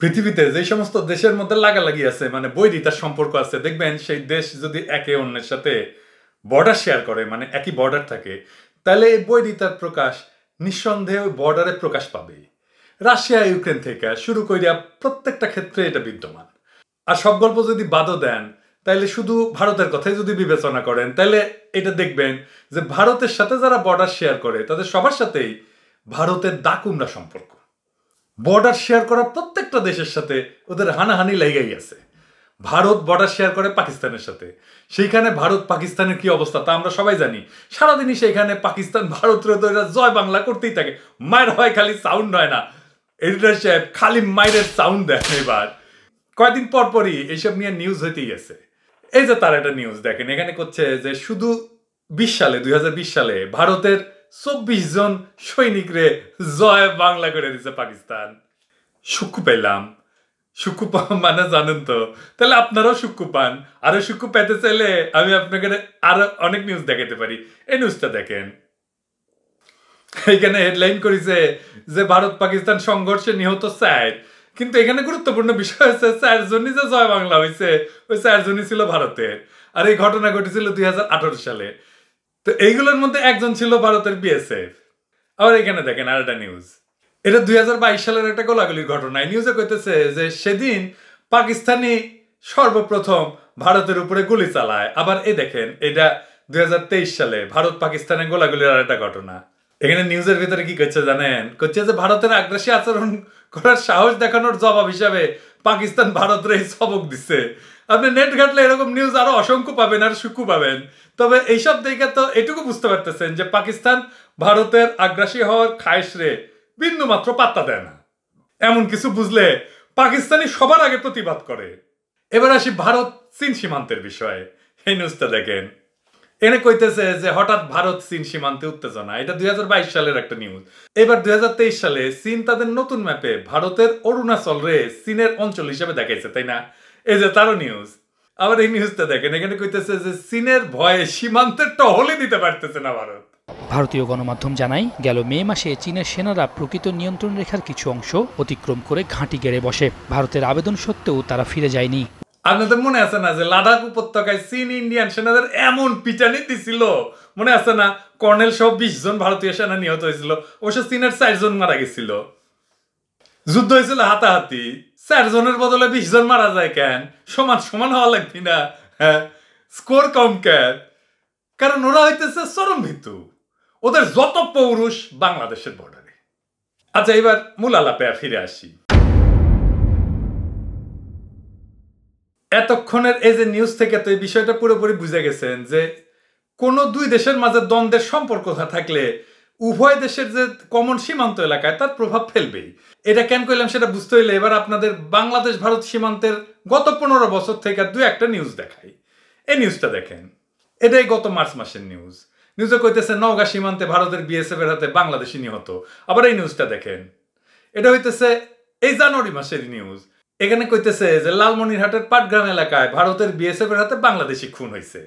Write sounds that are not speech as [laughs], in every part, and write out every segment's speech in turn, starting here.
পৃথিবীতে যে সমস্ত দেশের মধ্যে লাগালাগি আছে মানে বৈরিতার সম্পর্ক আছে দেখবেন সেই দেশ যদি একে অন্যের সাথে বর্ডার শেয়ার করে মানে একই বর্ডার থাকে তাহলে এই বৈরিতার প্রকাশ নিঃসন্দেহে ওই বর্ডারে প্রকাশ পাবে রাশিয়া ইউক্রেন থেকে শুরু করিয়া প্রত্যেকটা ক্ষেত্রে এটা বিদ্যমান আর সব গল্প যদি বাদও দেন তাহলে শুধু ভারতের কথাই যদি বিবেচনা করেন তাহলে এটা দেখবেন যে ভারতের সাথে যারা বর্ডার শেয়ার করে তাদের সবার সাথেই ভারতের দাকুমরা সম্পর্ক বর্ডার শেয়ার করা প্রত্যেকটা দেশের সাথে ওদের হানাহানি লেগেই আছে ভারত বর্ডার শেয়ার করে পাকিস্তানের সাথে সেইখানে ভারত পাকিস্তানের কি অবস্থা তা আমরা সবাই জানি সারাদিনই সেখানে পাকিস্তান ভারত তো জয় বাংলা করতেই থাকে মায়ের হয় খালি সাউন্ড হয় না এডিটার সাহেব খালি মায়ের সাউন্ড দেখেন এবার কয়েকদিন পর পরই এইসব নিয়ে নিউজ হইতেই গেছে এই যে তার একটা নিউজ দেখেন এখানে করছে যে শুধু বিশ সালে দুই সালে ভারতের চব্বিশ জন সৈনিক রে জয় বাংলা করে দিছে পাকিস্তান সুকু পেলাম সুকু মানে জানেন তো তাহলে আপনারাও সুকু পান আরো সুকু পেতে চাইলে আমি আপনাকে আরো অনেক নিউজ দেখাতে পারি এই নিউজটা দেখেন এখানে হেডলাইন করেছে যে ভারত পাকিস্তান সংঘর্ষে নিহত স্যার কিন্তু এখানে গুরুত্বপূর্ণ বিষয় হচ্ছে চারজনই যে জয় বাংলা হয়েছে ওই চারজনই ছিল ভারতের আর এই ঘটনা ঘটেছিল দুই সালে তো এইগুলোর মধ্যে একজন ছিল ভারতের বিএসএফ আবার এখানে দেখেন আরেকটা নিউজ এটা দুই সালের একটা গোলাগুলির ঘটনা নিউজে কইতেছে যে সেদিন পাকিস্তানি সর্বপ্রথম ভারতের উপরে গুলি চালায় আবার এ দেখেন এটা দুই সালে ভারত পাকিস্তানের গোলাগুলির আর একটা ঘটনা এখানে নিউজের ভিতরে কি করছে জানেন করছে যে ভারতের আগ্রাসী আচরণ করার সাহস দেখানোর জবাব হিসাবে পাকিস্তান ভারতের এই সবক দিচ্ছে আপনি নেট ঘাটলে এরকম নিউজ আরো অসংখ্য পাবেন আর সুকু পাবেন তবে এইসব দেখে তো এটুকু বুঝতে পারতেছেন যে পাকিস্তান ভারতের আগ্রাসী হওয়ার খায়সরে বিন্দু মাত্র পাত্তা দেয় না এমন কিছু বুঝলে পাকিস্তানি সবার আগে প্রতিবাদ করে এবার আসি ভারত চীন সীমান্তের বিষয়ে এই নিউজটা দেখেন এনে কইতেছে যে হঠাৎ ভারত চীন সীমান্তে উত্তেজনা এটা দুই সালের একটা নিউজ এবার দুই সালে চীন তাদের নতুন ম্যাপে ভারতের অরুণাচল রে চীনের অঞ্চল হিসেবে দেখাইছে তাই না এই যে তারও নিউজ আবার এই নিউজটা দেখেন এখানে কইতেছে যে চীনের ভয়ে সীমান্তের টহলে দিতে পারতেছে না ভারত ভারতীয় গণমাধ্যম জানায় গেল মে মাসে চীনের সেনারা প্রকৃত নিয়ন্ত্রণ রেখার কিছু অংশ অতিক্রম করে ঘাঁটি গেড়ে বসে ভারতের আবেদন সত্ত্বেও তারা ফিরে যায়নি আপনাদের মনে আছে না যে লাদাখ উপত্যকায় চীন ইন্ডিয়ান সেনাদের এমন পিটানি দিছিল মনে আছে না কর্নেল সহ বিশ জন ভারতীয় সেনা নিহত হয়েছিল ওসব চীনের চারজন মারা গেছিল যুদ্ধ হয়েছিল হাতাহাতি চারজনের বদলে বিশ জন মারা যায় কেন সমান সমান হওয়া লাগবে না হ্যাঁ, স্কোর কম কেন কারণ ওরা হইতেছে চরম ভীতু ওদের যত পৌরুষ বাংলাদেশের বর্ডারে আচ্ছা এবার মূল আলাপে ফিরে আসি এতক্ষণের এই যে নিউজ থেকে তো এই বিষয়টা পুরোপুরি বুঝে গেছেন যে কোনো দুই দেশের মাঝে দ্বন্দ্বের সম্পর্ক থাকলে উভয় দেশের যে কমন সীমান্ত এলাকায় তার প্রভাব ফেলবেই এটা কেন করলাম সেটা বুঝতে হইলে এবার আপনাদের বাংলাদেশ ভারত সীমান্তের গত পনেরো বছর থেকে দু একটা নিউজ দেখাই এই নিউজটা দেখেন এটাই গত মার্চ মাসের নিউজ নিউজে কইতেছে নওগাঁ সীমান্তে ভারতের বিএসএফ এর হাতে বাংলাদেশি নিহত আবার এই নিউজটা দেখেন এটা হইতেছে এই জানুয়ারি মাসের নিউজ এখানে কইতেছে যে লালমনিরহাটের পাটগ্রাম এলাকায় ভারতের বিএসএফ এর হাতে বাংলাদেশি খুন হয়েছে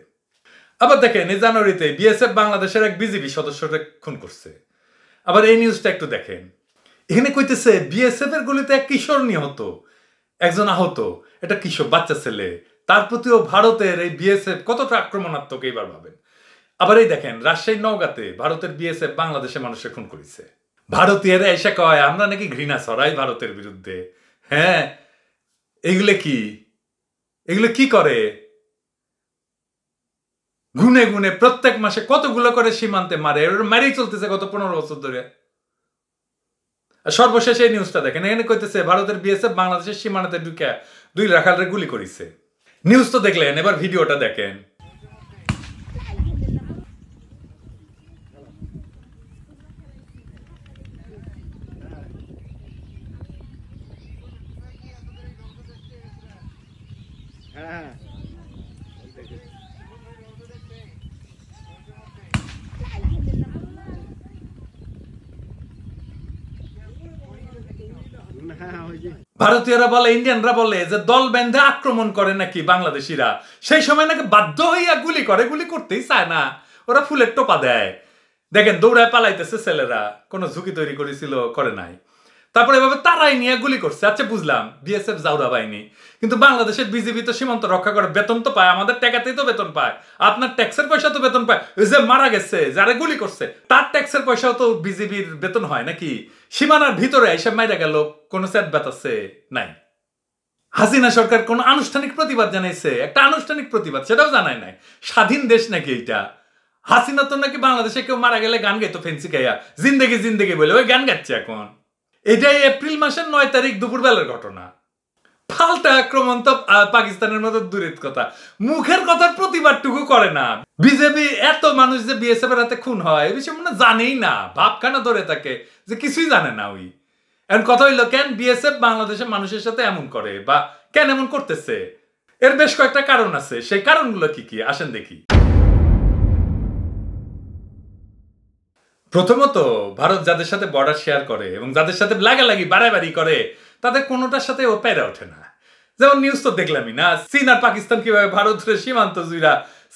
আবার দেখেন এই জানুয়ারিতে বিএসএফ বাংলাদেশের এক বিজেপি সদস্যকে খুন করছে আবার এই নিউজটা একটু দেখেন এখানে কইতেছে বিএসএফ এর গুলিতে এক কিশোর নিহত একজন আহত এটা কিশোর বাচ্চা ছেলে তার প্রতিও ভারতের এই বিএসএফ কতটা আক্রমণাত্মক এইবার ভাবেন আবার এই দেখেন রাজশাহী নওগাঁতে ভারতের বিএসএফ বাংলাদেশের মানুষকে খুন করেছে ভারতীয়রা এসে কয় আমরা নাকি ঘৃণা ছড়াই ভারতের বিরুদ্ধে হ্যাঁ এগুলো কি এগুলো কি করে গুনে গুনে প্রত্যেক মাসে কতগুলো করে সীমান্তে মারে মারেই চলতেছে গত পনেরো বছর ধরে সর্বশেষ এই নিউজটা দেখেন এখানে কইতেছে ভারতের বিএসএফ বাংলাদেশের সীমানাতে ঢুকে দুই রাখালরে গুলি করিছে নিউজ তো দেখলেন এবার ভিডিওটা দেখেন ভারতীয়রা বলে ইন্ডিয়ানরা বলে যে দল বেঁধে আক্রমণ করে নাকি বাংলাদেশিরা সেই সময় নাকি বাধ্য হইয়া গুলি করে গুলি করতেই চায় না ওরা ফুলের টোপা দেয় দেখেন দৌড়ায় পালাইতেছে ছেলেরা কোনো ঝুঁকি তৈরি করেছিল করে নাই তারপরে এভাবে তারাই নিয়ে গুলি করছে আচ্ছা বুঝলাম বিএসএফ জাউরা বাহিনী কিন্তু বাংলাদেশের বিজেপি তো সীমান্ত রক্ষা করে বেতন তো পায় আমাদের টেকাতেই তো বেতন পায় আপনার ট্যাক্সের পয়সা তো বেতন পায় ওই যে মারা গেছে যারা গুলি করছে তার ট্যাক্সের পয়সাও তো বিজেপির বেতন হয় নাকি সীমানার ভিতরে এসে মাইরা গেল কোনো স্যাট বাতাসে নাই হাসিনা সরকার কোন আনুষ্ঠানিক প্রতিবাদ জানাইছে একটা আনুষ্ঠানিক প্রতিবাদ সেটাও জানায় নাই স্বাধীন দেশ নাকি এইটা হাসিনা তো নাকি বাংলাদেশে কেউ মারা গেলে গান গাইতো ফেন্সি গাইয়া জিন্দেগি জিন্দেগি বলে ওই গান গাচ্ছে এখন এটাই এপ্রিল মাসের নয় তারিখ দুপুরবেলার ঘটনা পাল্টা আক্রমণ তো পাকিস্তানের মতো দূরের কথা মুখের কথার প্রতিবাদটুকু করে না বিজেপি এত মানুষ যে বিএসএফ এর হাতে খুন হয় এই বিষয়ে মনে জানেই না ভাবখানা ধরে থাকে যে কিছুই জানে না ওই এখন কথা হইলো কেন বিএসএফ বাংলাদেশের মানুষের সাথে এমন করে বা কেন এমন করতেছে এর বেশ কয়েকটা কারণ আছে সেই কারণগুলো কি কি আসেন দেখি প্রথমত ভারত যাদের সাথে বর্ডার শেয়ার করে এবং যাদের সাথে লাগালাগি বাড়াবাড়ি করে তাদের কোনোটার সাথে ও প্যারা ওঠে না যেমন নিউজ তো দেখলামই না চীন আর পাকিস্তান কিভাবে ভারতের সীমান্ত জুইরা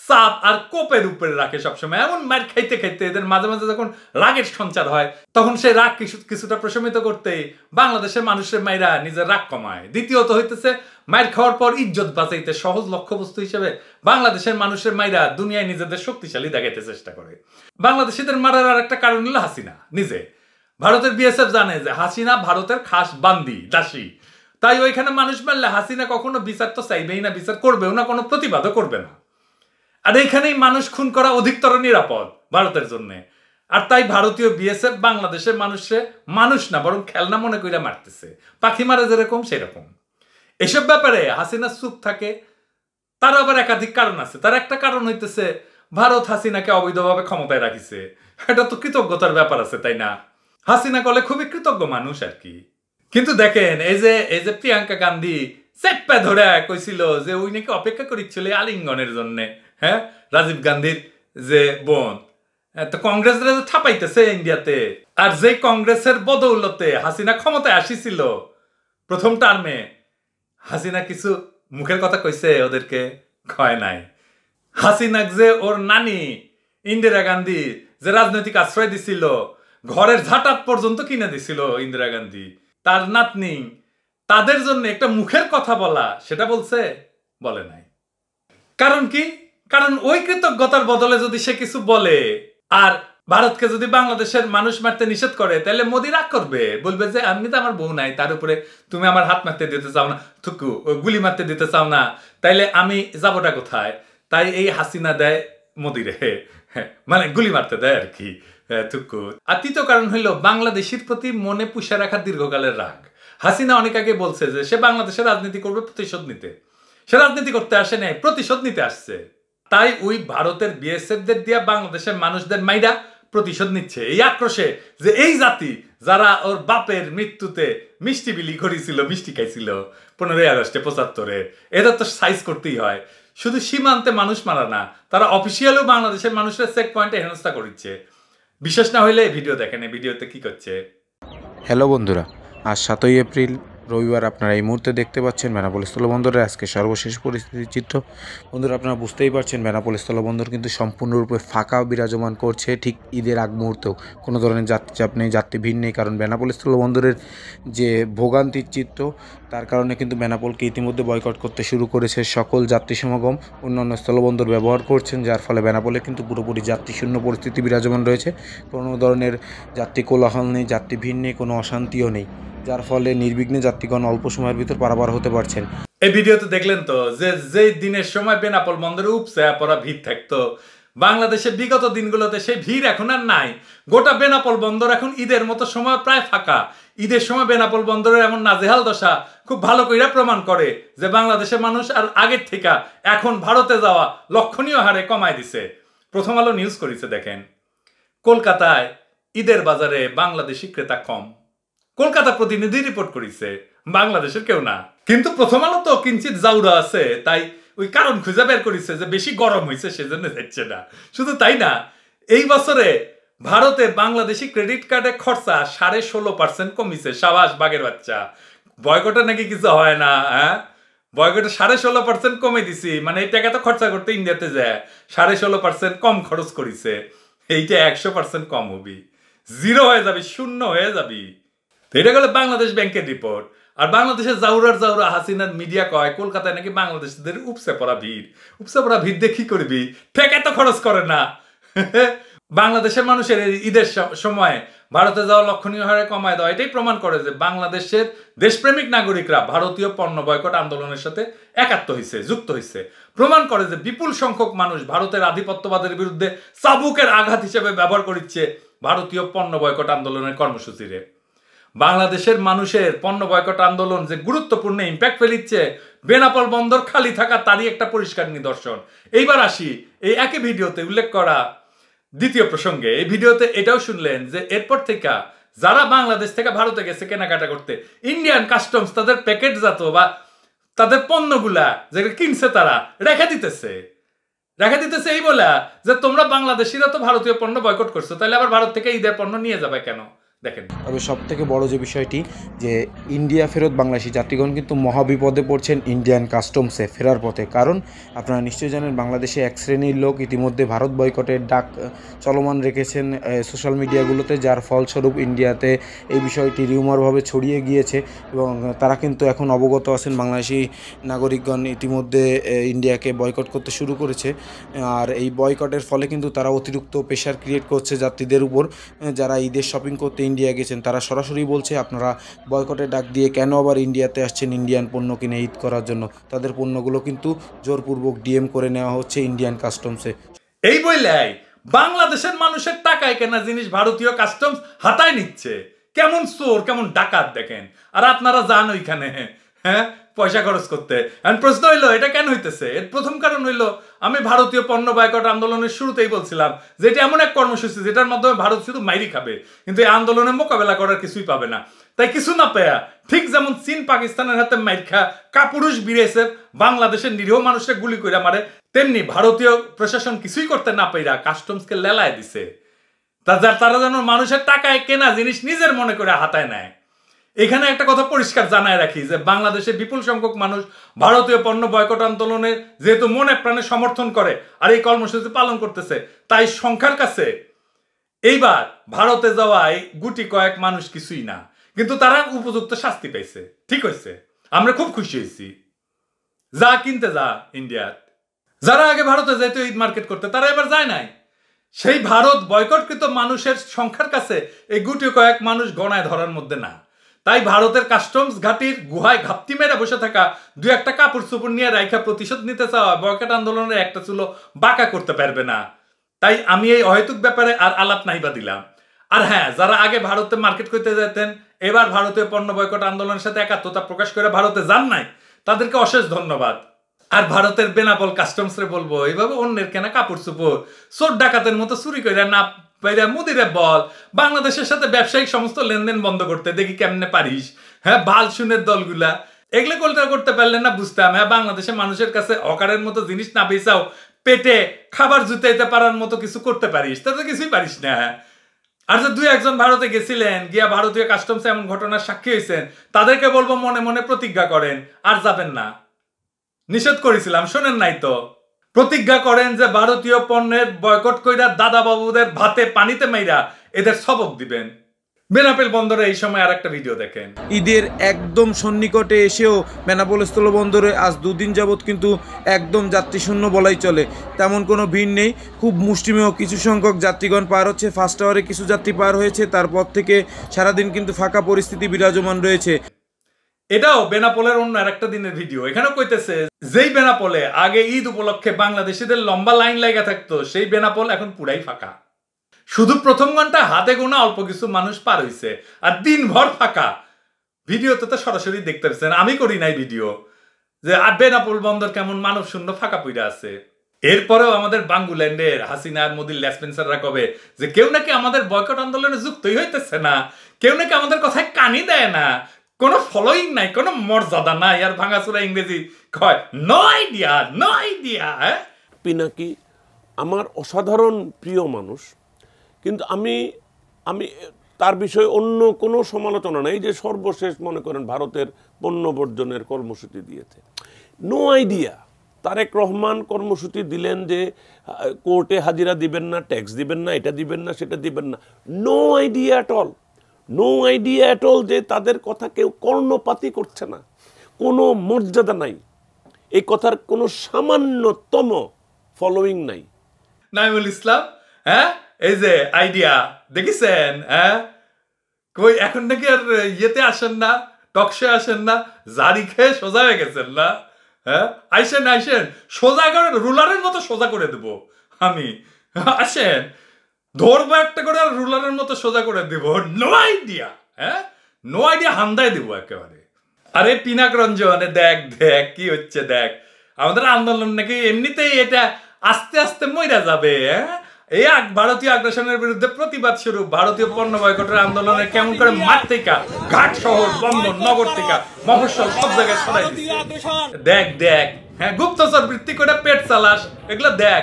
সাপ আর কোপের উপরে রাখে সবসময় এমন মার খাইতে খাইতে এদের মাঝে মাঝে যখন রাগের সঞ্চার হয় তখন সেই রাগ কিছু কিছুটা প্রশমিত করতে বাংলাদেশের মানুষের মায়েরা নিজের রাগ কমায় দ্বিতীয়ত হইতেছে মায়ের খাওয়ার পর ইজ্জত বাঁচাইতে সহজ লক্ষ্যবস্তু হিসেবে বাংলাদেশের মানুষের মায়েরা দুনিয়ায় নিজেদের শক্তিশালী দেখাইতে চেষ্টা করে বাংলাদেশিদের মারার আর একটা কারণ হলো হাসিনা নিজে ভারতের বিএসএফ জানে যে হাসিনা ভারতের খাস বান্দি দাসী তাই ওইখানে মানুষ মারলে হাসিনা কখনো বিচার তো চাইবেই না বিচার করবেও না কোনো প্রতিবাদও করবে না আর এইখানেই মানুষ খুন করা অধিকতর নিরাপদ ভারতের জন্য আর তাই ভারতীয় বিএসএফ বাংলাদেশের মানুষে মানুষ না বরং খেলনা মনে করিয়া মারতেছে পাখি মারা যেরকম সেরকম এসব ব্যাপারে হাসিনা চুপ থাকে তার আবার একাধিক কারণ আছে তার একটা কারণ হইতেছে ভারত হাসিনাকে অবৈধভাবে ক্ষমতায় রাখিছে এটা তো কৃতজ্ঞতার ব্যাপার আছে তাই না হাসিনা কলে খুবই কৃতজ্ঞ মানুষ আর কি কিন্তু দেখেন এই যে এই যে প্রিয়াঙ্কা গান্ধী চেপ্পা ধরে কইছিল যে ওই নাকি অপেক্ষা করিছিল আলিঙ্গনের জন্য হ্যাঁ রাজীব গান্ধীর যে বোন তো কংগ্রেসরা যে ছাপাইতেছে ইন্ডিয়াতে আর যে কংগ্রেসের বদৌলতে হাসিনা ক্ষমতায় আসিছিল প্রথম টার্মে হাসিনা কিছু মুখের কথা কইছে ওদেরকে ক্ষয় নাই হাসিনাক যে ওর নানি ইন্দিরা গান্ধী যে রাজনৈতিক আশ্রয় দিছিল ঘরের ঝাঁটাপ পর্যন্ত কিনে দিছিল ইন্দিরা গান্ধী তার নাতনি তাদের জন্য একটা মুখের কথা বলা সেটা বলছে বলে নাই কারণ কি কারণ ওই কৃতজ্ঞতার বদলে যদি সে কিছু বলে আর ভারতকে যদি বাংলাদেশের মানুষ মারতে নিষেধ করে তাহলে মোদি রাগ করবে বলবে যে আমি তো আমার বউ নাই তার উপরে তুমি আমার হাত মারতে দিতে চাও না থুকু গুলি মারতে দিতে চাও না তাইলে আমি যাবোটা কোথায় তাই এই হাসিনা দেয় মোদিরে মানে গুলি মারতে দেয় আর কি আর তৃতীয় কারণ হইল বাংলাদেশের প্রতি মনে পুষে রাখা দীর্ঘকালের রাগ হাসিনা অনেক আগে বলছে যে সে রাজনীতি করবে প্রতিশোধ নিতে সে রাজনীতি করতে আসে নাই প্রতিশোধ নিতে আসছে তাই ওই ভারতের দিয়ে বাংলাদেশের মানুষদের মাইরা প্রতিশোধ নিচ্ছে এই আক্রোশে যে এই জাতি যারা ওর বাপের মৃত্যুতে মিষ্টি বিলি করেছিল মিষ্টি খাইছিল পনেরোই আগস্টে পঁচাত্তরে এটা তো সাইজ করতেই হয় শুধু সীমান্তে মানুষ মারা না তারা অফিসিয়ালও বাংলাদেশের মানুষের চেক পয়েন্টে হেনস্থা করছে বিশ্বাস না হইলে ভিডিও দেখেন ভিডিওতে কি করছে হ্যালো বন্ধুরা আজ সাতই এপ্রিল রবিবার আপনারা এই মুহূর্তে দেখতে পাচ্ছেন বেনাপোল স্থলবন্দরের আজকে সর্বশেষ পরিস্থিতির চিত্র বন্ধুরা আপনারা বুঝতেই পারছেন বেনাপোল স্থলবন্দর কিন্তু সম্পূর্ণরূপে ফাঁকা বিরাজমান করছে ঠিক ঈদের আগ মুহূর্তেও কোনো ধরনের যাত্রী চাপ নেই যাত্রী ভিড় নেই কারণ বেনাপোল স্থলবন্দরের যে ভোগান্তির চিত্র তার কারণে কিন্তু বেনাপোলকে ইতিমধ্যে বয়কট করতে শুরু করেছে সকল যাত্রী সমাগম অন্যান্য স্থলবন্দর ব্যবহার করছেন যার ফলে বেনাপোলে কিন্তু পুরোপুরি যাত্রী শূন্য পরিস্থিতি বিরাজমান রয়েছে কোনো ধরনের যাত্রী কোলাহল নেই যাত্রী ভিড় নেই কোনো অশান্তিও নেই যার ফলে নির্বিঘ্নে যাত্রীগণ অল্প সময়ের ভিতর পারাবার হতে পারছেন এই ভিডিওতে দেখলেন তো যে যেই দিনের সময় বেনাপল বন্দরে উপসে পড়া ভিড় থাকতো বাংলাদেশে বিগত দিনগুলোতে সেই ভিড় এখন আর নাই গোটা বেনাপল বন্দর এখন ঈদের মতো সময় প্রায় ফাঁকা ঈদের সময় বেনাপল বন্দরের এমন নাজেহাল দশা খুব ভালো করে প্রমাণ করে যে বাংলাদেশের মানুষ আর আগের থেকে এখন ভারতে যাওয়া লক্ষণীয় হারে কমায় দিছে প্রথম আলো নিউজ করেছে দেখেন কলকাতায় ঈদের বাজারে বাংলাদেশি ক্রেতা কম কলকাতা প্রতিনিধি রিপোর্ট করেছে বাংলাদেশের কেউ না কিন্তু প্রথম আলো তো কিঞ্চিত জাউরা আছে তাই ওই কারণ খুঁজে বের করেছে যে বেশি গরম হয়েছে সেজন্য যাচ্ছে না শুধু তাই না এই বছরে ভারতে বাংলাদেশি ক্রেডিট কার্ডে খরচা সাড়ে ষোলো পার্সেন্ট কমিছে সাবাস বাঘের বাচ্চা বয়কটে নাকি কিছু হয় না হ্যাঁ বয়কটে সাড়ে ষোলো পার্সেন্ট কমে দিছি মানে এই টাকা তো খরচা করতে ইন্ডিয়াতে যায় সাড়ে ষোলো পার্সেন্ট কম খরচ করেছে এইটা একশো পার্সেন্ট কম হবি জিরো হয়ে যাবি শূন্য হয়ে যাবি এটা গেল বাংলাদেশ ব্যাংকের রিপোর্ট আর বাংলাদেশের জাউরার জাউরা হাসিনার মিডিয়া কয় কলকাতায় নাকি বাংলাদেশিদের উপসে পড়া ভিড় উপসে পড়া ভিড় দেখি করবি ঠেকে তো খরচ করে না [laughs] বাংলাদেশের মানুষের ঈদের সময়ে ভারতে যাওয়া লক্ষণীয় হারে কমায় দেওয়া এটাই প্রমাণ করে যে বাংলাদেশের দেশপ্রেমিক নাগরিকরা ভারতীয় পণ্য বয়কট আন্দোলনের সাথে একাত্ম হয়েছে যুক্ত হয়েছে প্রমাণ করে যে বিপুল সংখ্যক মানুষ ভারতের আধিপত্যবাদের বিরুদ্ধে চাবুকের আঘাত হিসেবে ব্যবহার করছে ভারতীয় পণ্য বয়কট আন্দোলনের কর্মসূচিরে বাংলাদেশের মানুষের পণ্য বয়কট আন্দোলন যে গুরুত্বপূর্ণ ইম্প্যাক্ট ফেলিচ্ছে বেনাপল বন্দর খালি থাকা তারই একটা পরিষ্কার নিদর্শন এইবার আসি এই একই ভিডিওতে উল্লেখ করা দ্বিতীয় প্রসঙ্গে এই ভিডিওতে এটাও শুনলেন যে এরপর থেকে যারা বাংলাদেশ থেকে ভারতে গেছে কেনাকাটা করতে ইন্ডিয়ান কাস্টমস তাদের প্যাকেট জাত বা তাদের পণ্যগুলা যেগুলো কিনছে তারা রেখে দিতেছে রেখে দিতেছে এই বলা যে তোমরা বাংলাদেশিরা তো ভারতীয় পণ্য বয়কট করছো তাহলে আবার ভারত থেকে ঈদের পণ্য নিয়ে যাবে কেন দেখেন তবে সব থেকে বড় যে বিষয়টি যে ইন্ডিয়া ফেরত বাংলাদেশি যাত্রীগণ কিন্তু মহাবিপদে পড়ছেন ইন্ডিয়ান কাস্টমসে ফেরার পথে কারণ আপনারা নিশ্চয়ই জানেন বাংলাদেশে এক শ্রেণীর লোক ইতিমধ্যে ভারত বয়কটের ডাক চলমান রেখেছেন সোশ্যাল মিডিয়াগুলোতে যার ফলস্বরূপ ইন্ডিয়াতে এই বিষয়টি রিউমারভাবে ছড়িয়ে গিয়েছে এবং তারা কিন্তু এখন অবগত আছেন বাংলাদেশি নাগরিকগণ ইতিমধ্যে ইন্ডিয়াকে বয়কট করতে শুরু করেছে আর এই বয়কটের ফলে কিন্তু তারা অতিরিক্ত প্রেশার ক্রিয়েট করছে যাত্রীদের উপর যারা ঈদের শপিং করতে ইন্ডিয়া গেছেন তারা সরাসরি বলছে আপনারা বয়কটে ডাক দিয়ে কেন আবার ইন্ডিয়াতে আসছেন ইন্ডিয়ান পণ্য কিনে ঈদ করার জন্য তাদের পণ্যগুলো কিন্তু জোরপূর্বক ডিএম করে নেওয়া হচ্ছে ইন্ডিয়ান কাস্টমসে এই বইলাই বাংলাদেশের মানুষের টাকায় কেনা জিনিস ভারতীয় কাস্টমস হাতায় নিচ্ছে কেমন চোর কেমন ডাকাত দেখেন আর আপনারা যান ওইখানে হ্যাঁ পয়সা খরচ করতে এখন প্রশ্ন হইলো এটা কেন হইতেছে এর প্রথম কারণ হইলো আমি ভারতীয় পণ্য বয়কট আন্দোলনের শুরুতেই বলছিলাম যে এটি এমন এক কর্মসূচি যেটার মাধ্যমে ভারত শুধু মাইরি খাবে কিন্তু এই আন্দোলনের মোকাবেলা করার কিছুই পাবে না তাই কিছু না পেয়া ঠিক যেমন চীন পাকিস্তানের হাতে মাইরখা কাপুরুষ বিরেসেফ বাংলাদেশের নিরীহ মানুষকে গুলি করে মারে তেমনি ভারতীয় প্রশাসন কিছুই করতে না পেরা কাস্টমসকে লেলায় দিছে তা যার তারা যেন মানুষের টাকায় কেনা জিনিস নিজের মনে করে হাতায় নেয় এখানে একটা কথা পরিষ্কার জানায় রাখি যে বাংলাদেশে বিপুল সংখ্যক মানুষ ভারতীয় পণ্য বয়কট আন্দোলনের যেহেতু মনে প্রাণে সমর্থন করে আর এই কর্মসূচি পালন করতেছে তাই সংখ্যার কাছে এইবার ভারতে যাওয়ায় গুটি কয়েক মানুষ কিছুই না কিন্তু তারা উপযুক্ত শাস্তি পাইছে ঠিক হয়েছে আমরা খুব খুশি হয়েছি যা কিনতে যা ইন্ডিয়ার যারা আগে ভারতে যেত ঈদ মার্কেট করতে তারা এবার যায় নাই সেই ভারত বয়কটকৃত মানুষের সংখ্যার কাছে এই গুটি কয়েক মানুষ গণায় ধরার মধ্যে না তাই ভারতের কাস্টমস ঘাটির গুহায় ঘাপতি মেরে বসে থাকা দু একটা কাপড় চোপড় নিয়ে রাইখা প্রতিশোধ নিতে চাওয়া বয়কাট আন্দোলনের একটা চুলো বাঁকা করতে পারবে না তাই আমি এই অহেতুক ব্যাপারে আর আলাপ নাইবা দিলাম আর হ্যাঁ যারা আগে ভারতে মার্কেট করতে যেতেন এবার ভারতীয় পণ্য বয়কট আন্দোলনের সাথে একাত্মতা প্রকাশ করে ভারতে যান নাই তাদেরকে অশেষ ধন্যবাদ আর ভারতের বেনাপল কাস্টমসরে বলবো এইভাবে অন্যের কেনা কাপড় চোপড় চোর ডাকাতের মতো চুরি করে না পাইরা মুদিরে বল বাংলাদেশের সাথে ব্যবসায়িক সমস্ত লেনদেন বন্ধ করতে দেখি কেমনে পারিস হ্যাঁ বাল শুনের দলগুলা এগুলো কলটা করতে পারলেন না বুঝতাম হ্যাঁ বাংলাদেশের মানুষের কাছে অকারের মতো জিনিস না পেছাও পেটে খাবার জুতাইতে পারার মতো কিছু করতে পারিস তাতে কিছুই পারিস না হ্যাঁ আর যে দুই একজন ভারতে গেছিলেন গিয়া ভারতীয় কাস্টমস এমন ঘটনার সাক্ষী হয়েছেন তাদেরকে বলবো মনে মনে প্রতিজ্ঞা করেন আর যাবেন না নিষেধ করেছিলাম শোনেন নাই তো প্রতিজ্ঞা করেন যে ভারতীয় পণ্যের বয়কট কইরা দাদাবাবুদের ভাতে পানিতে মাইরা এদের সবক দিবেন বেনাপেল বন্দরে এই সময় আর একটা ভিডিও দেখেন ঈদের একদম সন্নিকটে এসেও বেনাপোল স্থল বন্দরে আজ দুদিন যাবৎ কিন্তু একদম যাত্রীশূন্য বলাই চলে তেমন কোনো ভিড় নেই খুব মুষ্টিমেয় কিছু সংখ্যক যাত্রীগণ পার হচ্ছে ফার্স্ট আওয়ারে কিছু যাত্রী পার হয়েছে তারপর থেকে সারাদিন কিন্তু ফাঁকা পরিস্থিতি বিরাজমান রয়েছে এটাও বেনাপোলের অন্য আর একটা দিনের ভিডিও এখানে কইতেছে যেই বেনাপোলে আগে ঈদ উপলক্ষে বাংলাদেশিদের লম্বা লাইন লাগা থাকতো সেই বেনাপোল এখন পুরাই ফাঁকা শুধু প্রথম ঘন্টা হাতে গোনা অল্প কিছু মানুষ পার হইছে আর দিনভর ফাঁকা ভিডিওতে তো সরাসরি দেখতে পাচ্ছেন আমি করি নাই ভিডিও যে আর বেনাপোল বন্দর কেমন মানব শূন্য ফাঁকা পুইরা আছে এরপরেও আমাদের বাঙ্গুল্যান্ডের হাসিনা আর মোদির ল্যাসপেন্সাররা কবে যে কেউ নাকি আমাদের বয়কট আন্দোলনে যুক্তই হইতেছে না কেউ নাকি আমাদের কথায় কানি দেয় না কোনো ফলোইং নাই কোনো মর্যাদা নাই আর ভাঙাচোরা ইংরেজি কয় নয় দিয়া নয় দিয়া পিনাকি আমার অসাধারণ প্রিয় মানুষ কিন্তু আমি আমি তার বিষয়ে অন্য কোনো সমালোচনা নাই যে সর্বশেষ মনে করেন ভারতের পণ্য বর্জনের কর্মসূচি দিয়েছে নো আইডিয়া তারেক রহমান কর্মসূচি দিলেন যে কোর্টে হাজিরা দিবেন না ট্যাক্স দিবেন না এটা দিবেন না সেটা দিবেন না no idea all no idea at all যে তাদের কথা কেউ কর্ণপাতি করছে না কোনো মর্যাদা নাই এই কথার কোনো সামান্যতম ফলোয়িং নাই নাইমুল ইসলাম হ্যাঁ এই যে আইডিয়া দেখিছেন হ্যাঁ কই এখন নাকি আর ইয়েতে আসেন না টকশে আসেন না জারি খেয়ে সোজা হয়ে গেছেন না হ্যাঁ আইসেন আইসেন সোজা করে রুলারের মতো সোজা করে দেবো আমি আসেন ধরবো একটা করে আর রুলারের মতো সোজা করে দেব নো আইডিয়া হ্যাঁ নো আইডিয়া হান্দায় দেবো একেবারে আরে পিনাক রঞ্জনে দেখ দেখ কি হচ্ছে দেখ আমাদের আন্দোলন নাকি এমনিতেই এটা আস্তে আস্তে মইরা যাবে হ্যাঁ এই ভারতীয় আগ্রাসনের বিরুদ্ধে প্রতিবাদ শুরু ভারতীয় পণ্য বয়কটের আন্দোলনে কেমন করে মাঠ ঘাট শহর বন্দর নগর থেকে মফস্বল সব জায়গায় ছড়াই দেখ দেখ হ্যাঁ গুপ্তচর বৃত্তি করে পেট চালাস এগুলো দেখ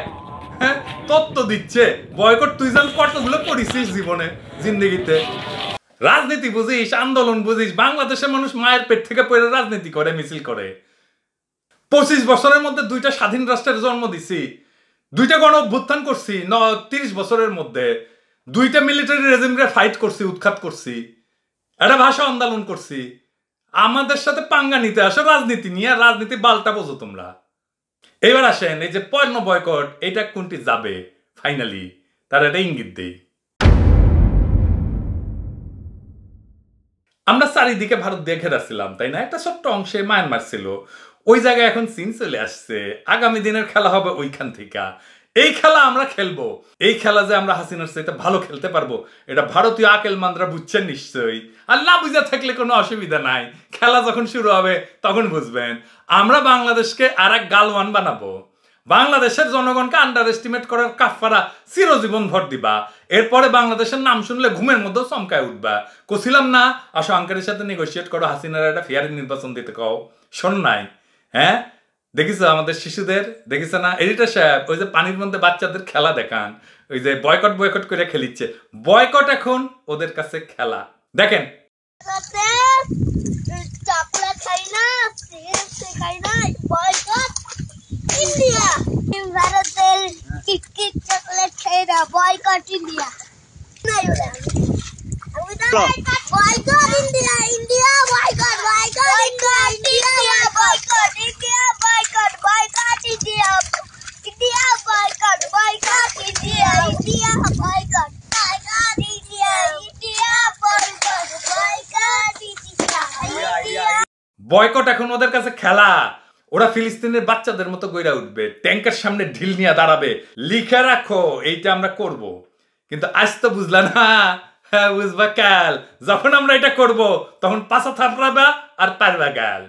হ্যাঁ, তত্ত্ব দিচ্ছে বয়কট তুই যেন কতগুলো করেছিস জীবনে জিন্দগিতে রাজনীতি বুঝিস আন্দোলন বুঝিস বাংলাদেশের মানুষ মায়ের পেট থেকে পড়ে রাজনীতি করে মিছিল করে পঁচিশ বছরের মধ্যে দুইটা স্বাধীন রাষ্ট্রের জন্ম দিছি দুইটা গণ অভ্যুত্থান করছি ন তিরিশ বছরের মধ্যে দুইটা মিলিটারি রেজিমরে ফাইট করছি উৎখাত করছি একটা ভাষা আন্দোলন করছি আমাদের সাথে পাঙ্গা নিতে আসো রাজনীতি নিয়ে রাজনীতি বালটা বোঝো তোমরা এবার আসেন এই যে পণ্য বয়কট এটা কোনটি যাবে ফাইনালি তার এটা ইঙ্গিত দিই আমরা চারিদিকে ভারত দিয়ে ঘেরাছিলাম তাই না একটা ছোট্ট অংশে মায়ানমার ছিল ওই জায়গায় এখন চীন চলে আসছে আগামী দিনের খেলা হবে ওইখান থেকে এই খেলা আমরা খেলবো এই খেলা যে আমরা হাসিনার চাইতে ভালো খেলতে পারবো এটা ভারতীয় আকেল মান্দ্রা বুঝছেন নিশ্চয়ই আর না বুঝে থাকলে কোনো অসুবিধা নাই খেলা যখন শুরু হবে তখন বুঝবেন আমরা বাংলাদেশকে আর এক গালওয়ান বানাবো বাংলাদেশের জনগণকে আন্ডার এস্টিমেট করার কাফারা চিরজীবন ভর দিবা এরপরে বাংলাদেশের নাম শুনলে ঘুমের মধ্যে চমকায় উঠবা কছিলাম না আসো আঙ্কারের সাথে নেগোসিয়েট করো হাসিনার একটা ফেয়ারি নির্বাচন দিতে কও শোন নাই হ্যাঁ দেখিছো আমাদের শিশুদের দেখিছো না এডিটার সাহেব ওই যে পানির মধ্যে বাচ্চাদের খেলা দেখান ওই যে বয়কট বয়কট করে খেলিচ্ছে বয়কট এখন ওদের কাছে খেলা দেখেন বয়কট ইন্ডিয়া বয়কট এখন ওদের কাছে খেলা ওরা ফিলিস্তিনের বাচ্চাদের মতো গইরা উঠবে ট্যাঙ্কের সামনে ঢিল নিয়ে দাঁড়াবে লিখে রাখো এইটা আমরা করব। কিন্তু আজ তো বুঝলাম না বুঝবা হ্যাঁ, কাল যখন আমরা এটা করব তখন পাশা থাপড়াবা আর পারবা গাল